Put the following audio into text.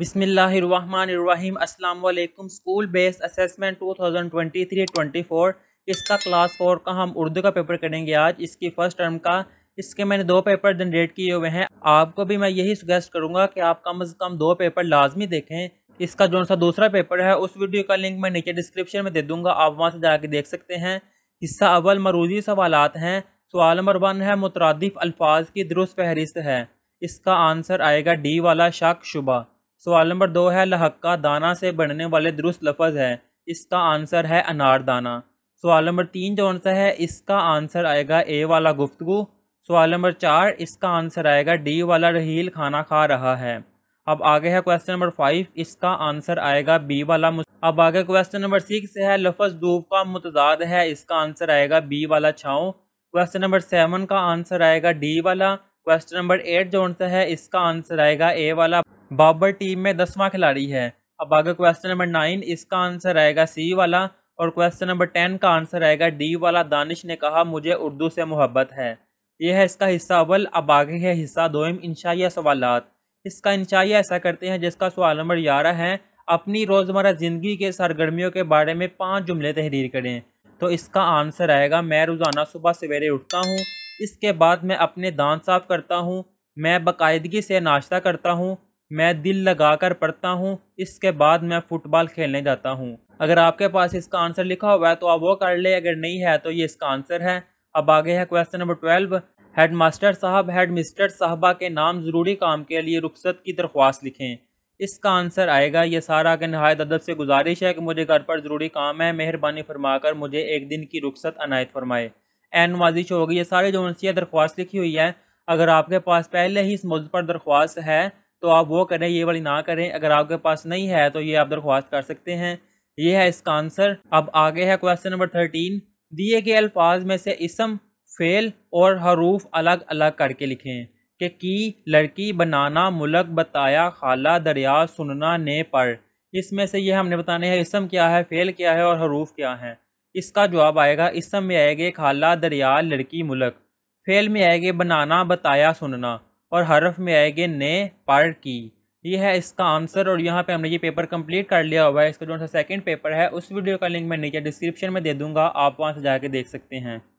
बिसमीम अल्लाम school based assessment 2023-24 इसका क्लास फोर का हम उर्दू का पेपर करेंगे आज इसकी फ़र्स्ट टर्म का इसके मैंने दो पेपर जनरेट किए हुए हैं आपको भी मैं यही सुजेस्ट करूँगा कि आप कम अज़ कम दो पेपर लाजमी देखें इसका जो सा दूसरा पेपर है उस वीडियो का लिंक मैं नीचे डिस्क्रिप्शन में दे दूँगा आप वहाँ से जाके देख सकते हैं हिस्सा अवल मरूजी सवाल हैं सवाल नंबर वन है मुतरदफ़ अल्फाज की दुरुस्त फहरिस्त है इसका आंसर आएगा डी वाला शक शुबा सवाल नंबर दो है लहक्का दाना से बनने वाले दुरुस्त लफज है इसका आंसर है अनारदाना सवाल नंबर तीन कौन सा है इसका आंसर आएगा ए वाला गुफ्तगु सवाल नंबर चार इसका आंसर आएगा डी वाला रहील खाना खा रहा है अब आगे है क्वेश्चन नंबर फाइव इसका आंसर आएगा बी वाला अब आगे क्वेश्चन नंबर सिक्स है लफज धूप का मुतजाद है इसका आंसर आएगा बी वाला छाओ क्वेश्चन नंबर सेवन का आंसर आएगा डी वाला क्वेश्चन नंबर एट जो सा है इसका आंसर आएगा ए वाला बाबर टीम में दसवां खिलाड़ी है अब आगे क्वेश्चन नंबर नाइन इसका आंसर आएगा सी वाला और क्वेश्चन नंबर टेन का आंसर आएगा डी वाला दानिश ने कहा मुझे उर्दू से मोहब्बत है यह है इसका हिस्सा अव्वल अब आगे है हिस्सा दोम इंशाइया सवाल इसका इंशाइया ऐसा करते हैं जिसका सवाल नंबर ग्यारह है अपनी रोज़मर्रा ज़िंदगी के सरगर्मियों के बारे में पाँच जुमले तहरीर करें तो इसका आंसर आएगा मैं रोज़ाना सुबह सवेरे उठता हूँ इसके बाद मैं अपने दांत साफ करता हूँ मैं बाकायदगी से नाश्ता करता हूँ मैं दिल लगाकर पढ़ता हूँ इसके बाद मैं फ़ुटबॉल खेलने जाता हूँ अगर आपके पास इसका आंसर लिखा हुआ है तो आप वो कर ले अगर नहीं है तो ये इसका आंसर है अब आगे है question number twelve head master साहब हेड मिस्टर साहबा के नाम ज़रूरी काम के लिए रुख्सत की दरख्वास्त लिखें इसका आंसर आएगा ये सारा के नहायत अदब से गुजारिश है कि मुझे घर पर ज़रूरी काम है मेहरबानी फरमाकर मुझे एक दिन की रुख्सत अनायत फरमाए एन वाजिश होगी ये सारे जो उनसी दरख्वास्त लिखी हुई है अगर आपके पास पहले ही इस मौजूद पर दरख्वास्त है तो आप वो करें ये वाली ना करें अगर आपके पास नहीं है तो ये आप दरख्वास्त कर सकते हैं ये है इसका आंसर अब आगे है क्वेश्चन नंबर थर्टीन दिए गए अल्फाज में से इसम फेल और हरूफ अलग अलग करके लिखें कि की लड़की बनाना मुलक बताया खाला दरिया सुनना ने पर इसमें से ये हमने बताने हैं इसम क्या है फेल क्या है और हरूफ क्या है इसका जवाब आएगा इसम में आएगा खाला दरिया लड़की मुलक फेल में आएगा बनाना बताया सुनना और हरफ में आएंगे ने पार की ये है इसका आंसर और यहाँ पे हमने ये पेपर कंप्लीट कर लिया हुआ है इसका जो सा सेकंड पेपर है उस वीडियो का लिंक मैं नीचे डिस्क्रिप्शन में दे दूंगा आप वहाँ से जाके देख सकते हैं